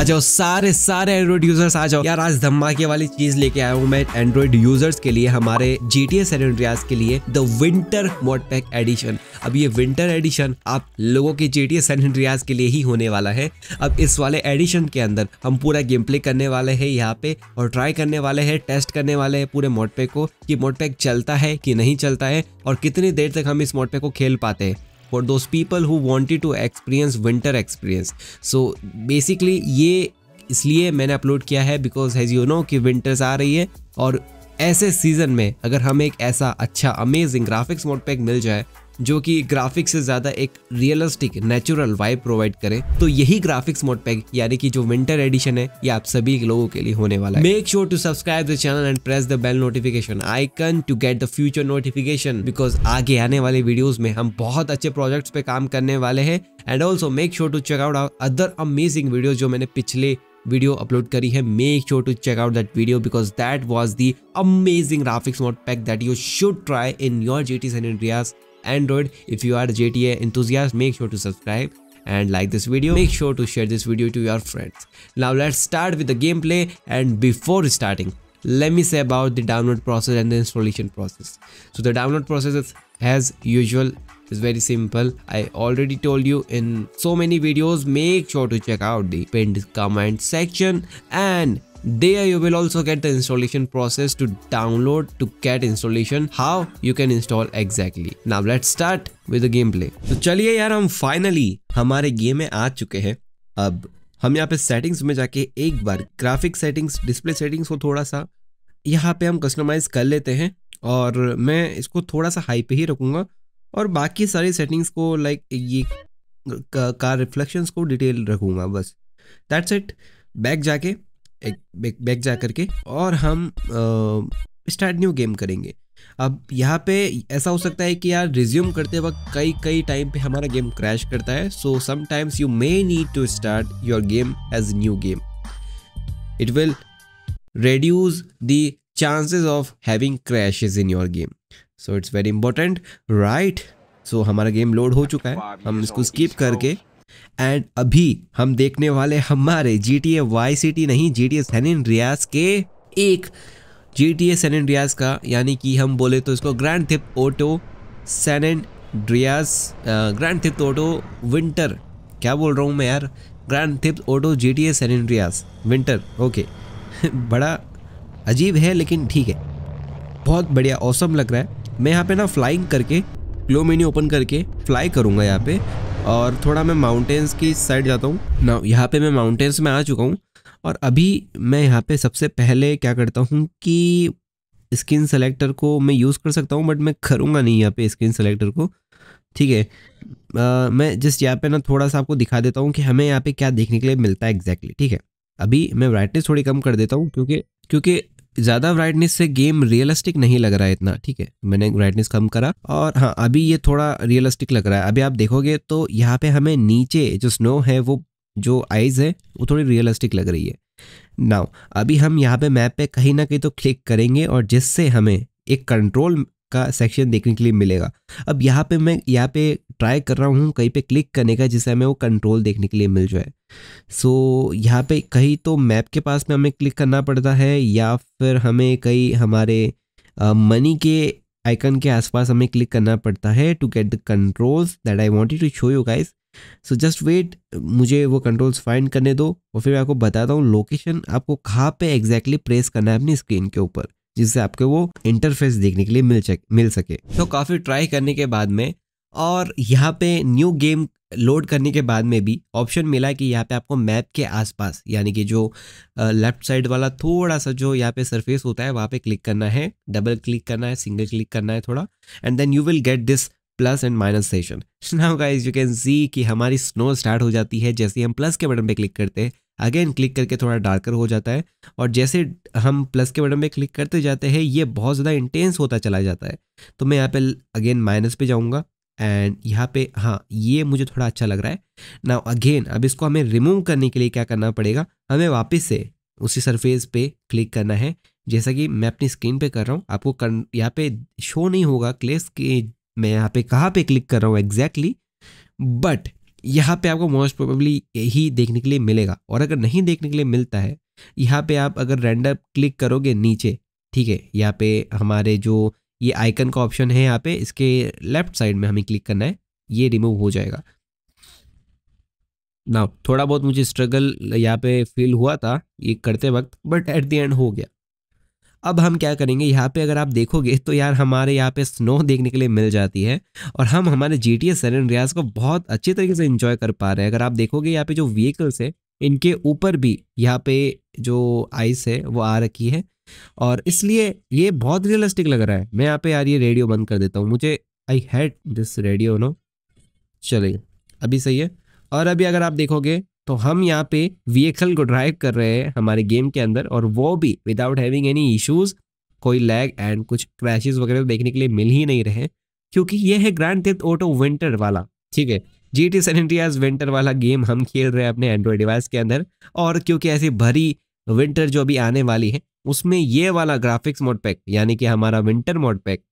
आ जाओ सारे सारे एंड्रॉइड यूजर्स आ जाओ यार आज धमाके वाली चीज लेके आया हूँ मैं एंड्रॉइड यूजर्स के लिए हमारे जी टी एस के लिए the winter mod pack edition अब ये विंटर एडिशन आप लोगों के जी टी एस के लिए ही होने वाला है अब इस वाले एडिशन के अंदर हम पूरा गेम प्ले करने वाले है यहाँ पे और ट्राई करने वाले है टेस्ट करने वाले है पूरे मोड पैक को कि मोड पैक चलता है कि नहीं चलता है और कितनी देर तक हम इस मोड पैक को खेल पाते हैं for those people who wanted to experience winter experience so basically ये इसलिए मैंने अपलोड किया है बिकॉज हैज़ यू नो कि विंटर्स आ रही है और ऐसे सीज़न में अगर हमें एक ऐसा अच्छा अमेजिंग ग्राफिक्स मोड पैक मिल जाए जो कि ग्राफिक्स से ज़्यादा एक रियलिस्टिक नेचुरल वाइब प्रोवाइड करे तो यही ग्राफिक्स मोड पैक यानी कि जो विंटर एडिशन है ये आप सभी लोगों के लिए होने वाला है make sure to subscribe the channel and press the bell notification icon to get the future notification because आगे आने वाले वीडियोज में हम बहुत अच्छे प्रोजेक्ट्स पे काम करने वाले हैं and also make sure to check out other amazing video जो मैंने पिछले वीडियो अपलोड करी है make sure to check out that video because that was the amazing graphics mod pack that you should try in your G T in India's Android. If you are a JTA enthusiast, make sure to subscribe and like this video. Make sure to share this video to your friends. Now let's start with the gameplay and before starting, let me say about the download process and the installation process. So the download process is as usual is very simple i already told you in so many videos make sure to check out the pinned comment section and There you will also get the installation process to download to get installation how you can install exactly. Now let's start with the gameplay. तो चलिए यार हम finally हमारे game में आ चुके हैं अब हम यहाँ पे सेटिंग्स में जाके एक बार ग्राफिक सेटिंग्स डिस्प्ले सेटिंग्स को थोड़ा सा यहाँ पे हम कस्टमाइज कर लेते हैं और मैं इसको थोड़ा सा हाई पे ही रखूँगा और बाकी सारी सेटिंग्स को लाइक ये का, का रिफ्लेक्शंस को डिटेल रखूँगा बस दैट्स इट बैक जाके एक बैक जा करके और हम स्टार्ट न्यू गेम करेंगे अब यहाँ पे ऐसा हो सकता है कि यार रिज्यूम करते वक्त कई कई टाइम पे हमारा गेम क्रैश करता है so sometimes you may need to start your game as new game it will reduce the chances of having crashes in your game so it's very important right so हमारा game load हो चुका है हम इसको skip करके and अभी हम देखने वाले हमारे G T A Y C T नहीं जी टी ए सैन रियाज के एक जी टी ए सैन रियाज का यानी कि हम बोले तो इसको grand theft auto San Andreas grand theft auto winter क्या बोल रहा हूँ मैं यार grand theft auto G T A San Andreas winter okay बड़ा अजीब है लेकिन ठीक है बहुत बढ़िया औसम लग रहा है मैं यहाँ पे ना फ्लाइंग करके मेन्यू ओपन करके फ्लाई करूँगा यहाँ पे और थोड़ा मैं माउंटेंस की साइड जाता हूँ ना यहाँ पे मैं माउंटेन्स में आ चुका हूँ और अभी मैं यहाँ पे सबसे पहले क्या करता हूँ कि स्किन सेलेक्टर को मैं यूज़ कर सकता हूँ बट मैं करूँगा नहीं यहाँ पे स्किन सेलेक्टर को ठीक है मैं जस्ट यहाँ पे ना थोड़ा सा आपको दिखा देता हूँ कि हमें यहाँ पे क्या देखने के लिए मिलता है एग्जैक्टली exactly, ठीक है अभी मैं ब्राइटनेस थोड़ी कम कर देता हूँ क्योंकि क्योंकि ज़्यादा ब्राइटनेस से गेम रियलिस्टिक नहीं लग रहा है इतना ठीक है मैंने ब्राइटनेस कम करा और हाँ अभी ये थोड़ा रियलिस्टिक लग रहा है अभी आप देखोगे तो यहाँ पे हमें नीचे जो स्नो है वो जो आइज़ है वो थोड़ी रियलिस्टिक लग रही है नाउ अभी हम यहाँ पे मैप पे कहीं ना कहीं तो क्लिक करेंगे और जिससे हमें एक कंट्रोल का सेक्शन देखने के लिए मिलेगा अब यहाँ पे मैं यहाँ पे ट्राई कर रहा हूँ कहीं पे क्लिक करने का जिससे हमें वो कंट्रोल देखने के लिए मिल जाए सो so, यहाँ पे कहीं तो मैप के पास में हमें क्लिक करना पड़ता है या फिर हमें कहीं हमारे मनी के आइकन के आसपास हमें क्लिक करना पड़ता है to get the controls that I wanted to show you guys so just wait मुझे वो कंट्रोल्स फाइंड करने दो और फिर मैं आपको बताता हूँ लोकेशन आपको कहाँ पे एग्जैक्टली exactly प्रेस करना है अपनी स्क्रीन के ऊपर जिससे आपको वो इंटरफेस देखने के लिए मिल चक, मिल सके तो काफ़ी ट्राई करने के बाद में और यहाँ पे न्यू गेम लोड करने के बाद में भी ऑप्शन मिला कि यहाँ पे आपको मैप के आसपास यानी कि जो लेफ्ट साइड वाला थोड़ा सा जो यहाँ पे सरफेस होता है वहाँ पे क्लिक करना है डबल क्लिक करना है सिंगल क्लिक करना है थोड़ा and then you will get this plus and minus session now guys you can see कि हमारी स्नो स्टार्ट हो जाती है जैसे हम प्लस के बटन पे क्लिक करते हैं अगेन क्लिक करके थोड़ा डार्कर हो जाता है और जैसे हम प्लस के बटन पे क्लिक करते जाते हैं ये बहुत ज़्यादा इंटेंस होता चला जाता है तो मैं यहाँ पे अगेन माइनस पे जाऊँगा एंड यहाँ पे हाँ ये मुझे थोड़ा अच्छा लग रहा है ना अगेन अब इसको हमें रिमूव करने के लिए क्या करना पड़ेगा हमें वापस से उसी सरफेस पे क्लिक करना है जैसा कि मैं अपनी स्क्रीन पे कर रहा हूँ आपको कर यहाँ पे शो नहीं होगा क्लेस के मैं यहाँ पे कहाँ पे क्लिक कर रहा हूँ एग्जैक्टली बट यहाँ पे आपको मोस्ट प्रोबेबली यही देखने के लिए मिलेगा और अगर नहीं देखने के लिए मिलता है यहाँ पे आप अगर रैंडम क्लिक करोगे नीचे ठीक है यहाँ पे हमारे जो ये आइकन का ऑप्शन है यहाँ पे इसके लेफ्ट साइड में हमें क्लिक करना है ये रिमूव हो जाएगा ना थोड़ा बहुत मुझे स्ट्रगल यहाँ पे फील हुआ था ये करते वक्त बट एट द एंड हो गया अब हम क्या करेंगे यहाँ पे अगर आप देखोगे तो यार हमारे यहाँ पे स्नो देखने के लिए मिल जाती है और हम हमारे जी टी एस रियाज को बहुत अच्छे तरीके से इंजॉय कर पा रहे हैं अगर आप देखोगे यहाँ पे जो व्हीकल्स है इनके ऊपर भी यहाँ पे जो आइस है वो आ रखी है और इसलिए ये बहुत रियलिस्टिक लग रहा है मैं यहाँ पे यार ये रेडियो बंद कर देता हूँ मुझे I had this radio no चलिए अभी सही है और अभी अगर आप देखोगे तो हम यहाँ पे व्हीकल को ड्राइव कर रहे हैं हमारे गेम के अंदर और वो भी विदाउट हैविंग एनी इश्यूज कोई लैग एंड कुछ क्रैशेज वगैरह देखने के लिए मिल ही नहीं रहे क्योंकि ये है ग्रैंड थे ऑटो विंटर वाला ठीक है जी टी सैनिटियाज विंटर वाला गेम हम खेल रहे हैं अपने एंड्रॉयड डिवाइस के अंदर और क्योंकि ऐसी भरी विंटर जो अभी आने वाली है उसमें ये वाला ग्राफिक्स मोड पैक यानी कि हमारा विंटर मोड पैक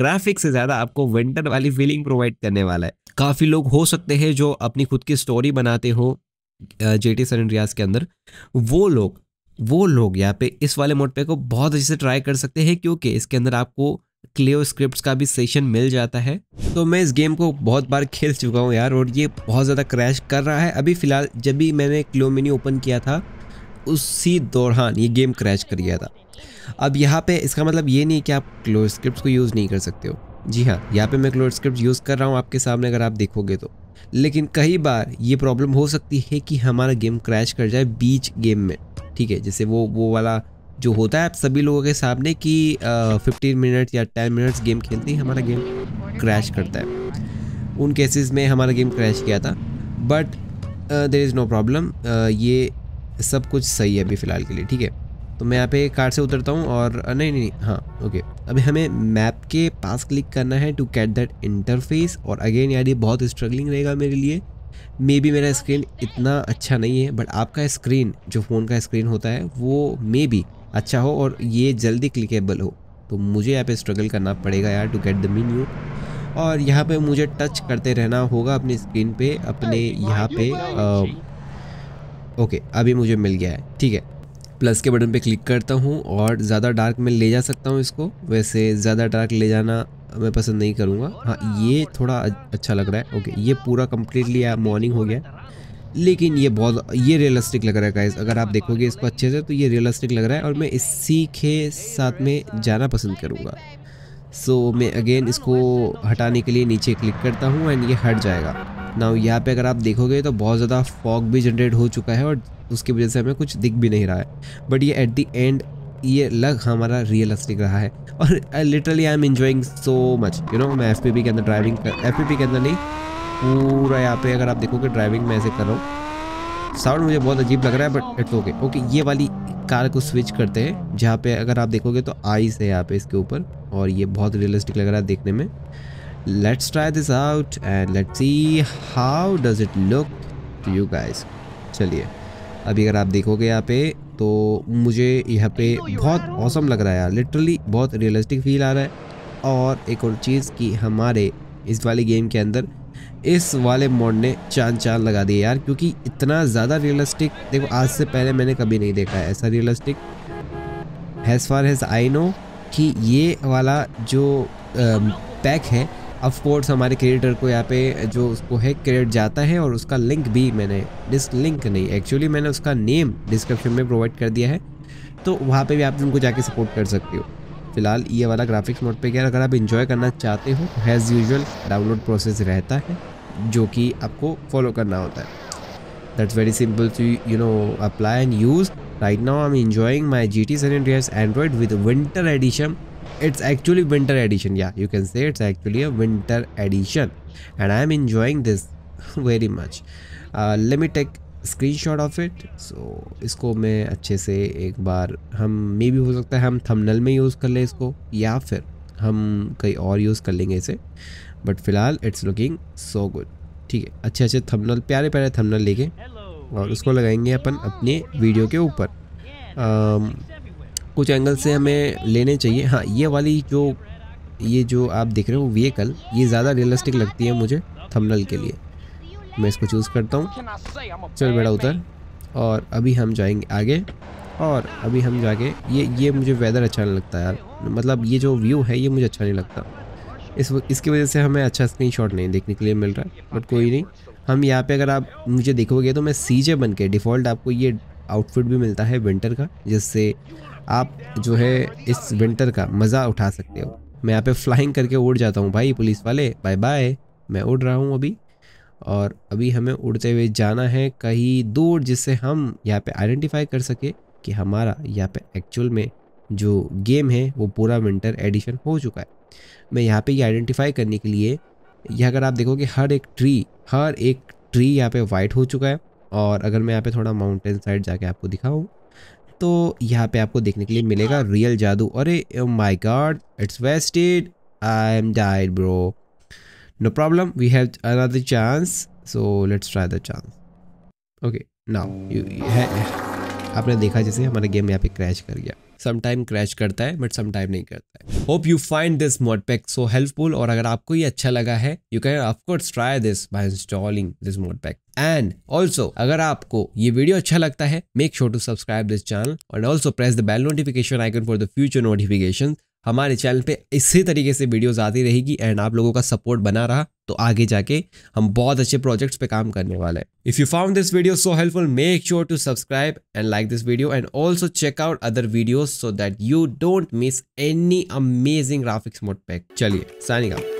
ग्राफिक्स से ज़्यादा आपको विंटर वाली फीलिंग प्रोवाइड करने वाला है काफ़ी लोग हो सकते हैं जो अपनी खुद की स्टोरी बनाते हो जे टी सर रियाज के अंदर वो लोग वो लोग यहाँ पे इस वाले मोड पे को बहुत अच्छे से ट्राई कर सकते हैं क्योंकि इसके अंदर आपको क्लियो स्क्रिप्ट का भी सेशन मिल जाता है तो मैं इस गेम को बहुत बार खेल चुका हूँ यार और ये बहुत ज़्यादा क्रैश कर रहा है अभी फ़िलहाल जब भी मैंने क्लियो मिनी ओपन किया था उसी दौरान ये गेम क्रैश कर गया था अब यहाँ पे इसका मतलब ये नहीं कि आप क्लो स्क्रिप्ट को यूज़ नहीं कर सकते हो जी हाँ यहाँ पे मैं क्लो स्क्रिप्ट यूज़ कर रहा हूँ आपके सामने अगर आप देखोगे तो लेकिन कई बार ये प्रॉब्लम हो सकती है कि हमारा गेम क्रैश कर जाए बीच गेम में ठीक है जैसे वो वो वाला जो होता है आप सभी लोगों के सामने कि फिफ्टीन मिनट या टेन मिनट्स गेम खेलते ही हमारा गेम क्रैश करता है उन केसेस में हमारा गेम क्रैश किया था but there is no problem ये सब कुछ सही है अभी फ़िलहाल के लिए ठीक है तो मैं यहाँ पे कार से उतरता हूँ और नहीं नहीं नहीं हाँ ओके अभी हमें मैप के पास क्लिक करना है टू कैट दैट इंटरफेस और अगेन यार ये बहुत स्ट्रगलिंग रहेगा मेरे लिए मे बी मेरा स्क्रीन इतना अच्छा नहीं है बट आपका स्क्रीन जो फ़ोन का स्क्रीन होता है वो मे बी अच्छा हो और ये जल्दी क्लिकेबल हो तो मुझे यहाँ पे स्ट्रगल करना पड़ेगा यार टू गेट द मीन्यू और यहाँ पे मुझे टच करते रहना होगा अपनी स्क्रीन पे अपने यहाँ पे आ, ओके अभी मुझे मिल गया है ठीक है प्लस के बटन पे क्लिक करता हूँ और ज़्यादा डार्क में ले जा सकता हूँ इसको वैसे ज़्यादा डार्क ले जाना मैं पसंद नहीं करूँगा हाँ ये थोड़ा अच्छा लग रहा है ओके ये पूरा कम्प्लीटली मॉर्निंग हो गया लेकिन ये बहुत ये रियलिस्टिक लग रहा है गाइस अगर आप देखोगे इसको अच्छे से तो ये रियलिस्टिक लग रहा है और मैं इसी के साथ में जाना पसंद करूँगा सो so, मैं अगेन इसको हटाने के लिए नीचे क्लिक करता हूँ एंड ये हट जाएगा ना यहाँ पे अगर आप देखोगे तो बहुत ज़्यादा फॉग भी जनरेट हो चुका है और उसकी वजह से हमें कुछ दिख भी नहीं रहा है बट ये एट दी एंड ये लग हमारा रियलिस्टिक रहा है और literally I am enjoying so much you know मैं एफ के अंदर ड्राइविंग एफ के अंदर नहीं पूरा यहाँ पे अगर आप देखोगे ड्राइविंग मैं ऐसे कर रहा हूँ साउंड मुझे बहुत अजीब लग रहा है बट इट्स ओके ओके ये वाली कार को स्विच करते हैं जहाँ पे अगर आप देखोगे तो आइस है यहाँ पे इसके ऊपर और ये बहुत रियलिस्टिक लग रहा है देखने में let's try this out and let's see how does it look to you guys चलिए अभी अगर आप देखोगे यहाँ पे तो मुझे यहाँ पे बहुत मौसम लग रहा है यार लिटरली बहुत रियलिस्टिक फील आ रहा है और एक और चीज़ कि हमारे इस वाले गेम के अंदर इस वाले मोड ने चांद चांद लगा दिया यार क्योंकि इतना ज़्यादा रियलिस्टिक देखो आज से पहले मैंने कभी नहीं देखा है ऐसा realistic as far as I know कि ये वाला जो पैक है अफकोर्स हमारे क्रिएटर को यहाँ पे जो उसको है क्रिएट जाता है और उसका लिंक भी मैंने डिस लिंक नहीं एक्चुअली मैंने उसका नेम डिस्क्रिप्शन में प्रोवाइड कर दिया है तो वहाँ पे भी आप उनको जाके सपोर्ट कर सकते हो फिलहाल ये वाला ग्राफिक्स मोड पे गया अगर आप इन्जॉय करना चाहते हो तो एज़ यूजल डाउनलोड प्रोसेस रहता है जो कि आपको फॉलो करना होता है that's very simple to you know apply and use right now I am enjoying my G T seven Android with winter edition it's actually winter edition या you can say it's actually a winter edition and I am enjoying this very much limit me screenshot of it so इसको मैं अच्छे से एक बार हम मे भी हो सकता है हम थमनल में यूज़ कर लें इसको या फिर हम कहीं और यूज़ कर लेंगे इसे बट फिलहाल इट्स लुकिंग सो गुड ठीक है अच्छे अच्छे थमनल प्यारे प्यारे थमनल लेके और उसको लगाएंगे अपन अपने वीडियो के ऊपर um, कुछ एंगल से हमें लेने चाहिए हाँ ये वाली जो ये जो आप देख रहे हो व्हीकल ये ज़्यादा रियलिस्टिक लगती है मुझे थमनल के लिए मैं इसको चूज़ करता हूँ चल बेड़ा उतर और अभी हम जाएंगे आगे और अभी हम जाके ये ये मुझे वेदर अच्छा नहीं लगता यार मतलब ये जो व्यू है ये मुझे अच्छा नहीं लगता इस इसकी वजह से हमें अच्छा स्क्रीन शॉट नहीं देखने के लिए मिल रहा है बट कोई नहीं हम यहाँ पे अगर आप मुझे देखोगे तो मैं सीजे बन के डिफ़ॉल्ट आपको ये आउटफिट भी मिलता है विंटर का जिससे आप जो है इस विंटर का मज़ा उठा सकते हो मैं यहाँ पे फ्लाइंग करके उड़ जाता हूँ भाई पुलिस वाले बाय बाय मैं उड़ रहा हूँ अभी और अभी हमें उड़ते हुए जाना है कहीं दूर जिससे हम यहाँ पे आइडेंटिफाई कर सके कि हमारा यहाँ पे एक्चुअल में जो गेम है वो पूरा विंटर एडिशन हो चुका है मैं यहाँ पे ये यह आइडेंटिफाई करने के लिए यह अगर आप देखोगे हर एक ट्री हर एक ट्री यहाँ पे वाइट हो चुका है और अगर मैं यहाँ पे थोड़ा माउंटेन साइड जाके आपको दिखाऊँ तो यहाँ पे आपको देखने के लिए मिलेगा रियल जादू अरे my god it's wasted I am died bro no problem we have another chance so let's try the chance okay now आपने देखा जैसे हमारा गेम यहाँ पे क्रैश कर गया समटाइम क्रैश करता है बट समटाइम नहीं करता है hope you find this modpack so helpful और अगर आपको ये अच्छा लगा है you can of course try this by installing this modpack and also अगर आपको ये वीडियो अच्छा लगता है make sure to subscribe this channel and also press the bell notification icon for the future notification हमारे चैनल पे इसी तरीके से वीडियोस आती रहेगी एंड आप लोगों का सपोर्ट बना रहा तो आगे जाके हम बहुत अच्छे प्रोजेक्ट्स पे काम करने वाले हैं if you found this video so helpful make sure to subscribe and like this video and also check out other videos so that you don't miss any amazing graphics mode modpack चलिए सैनिका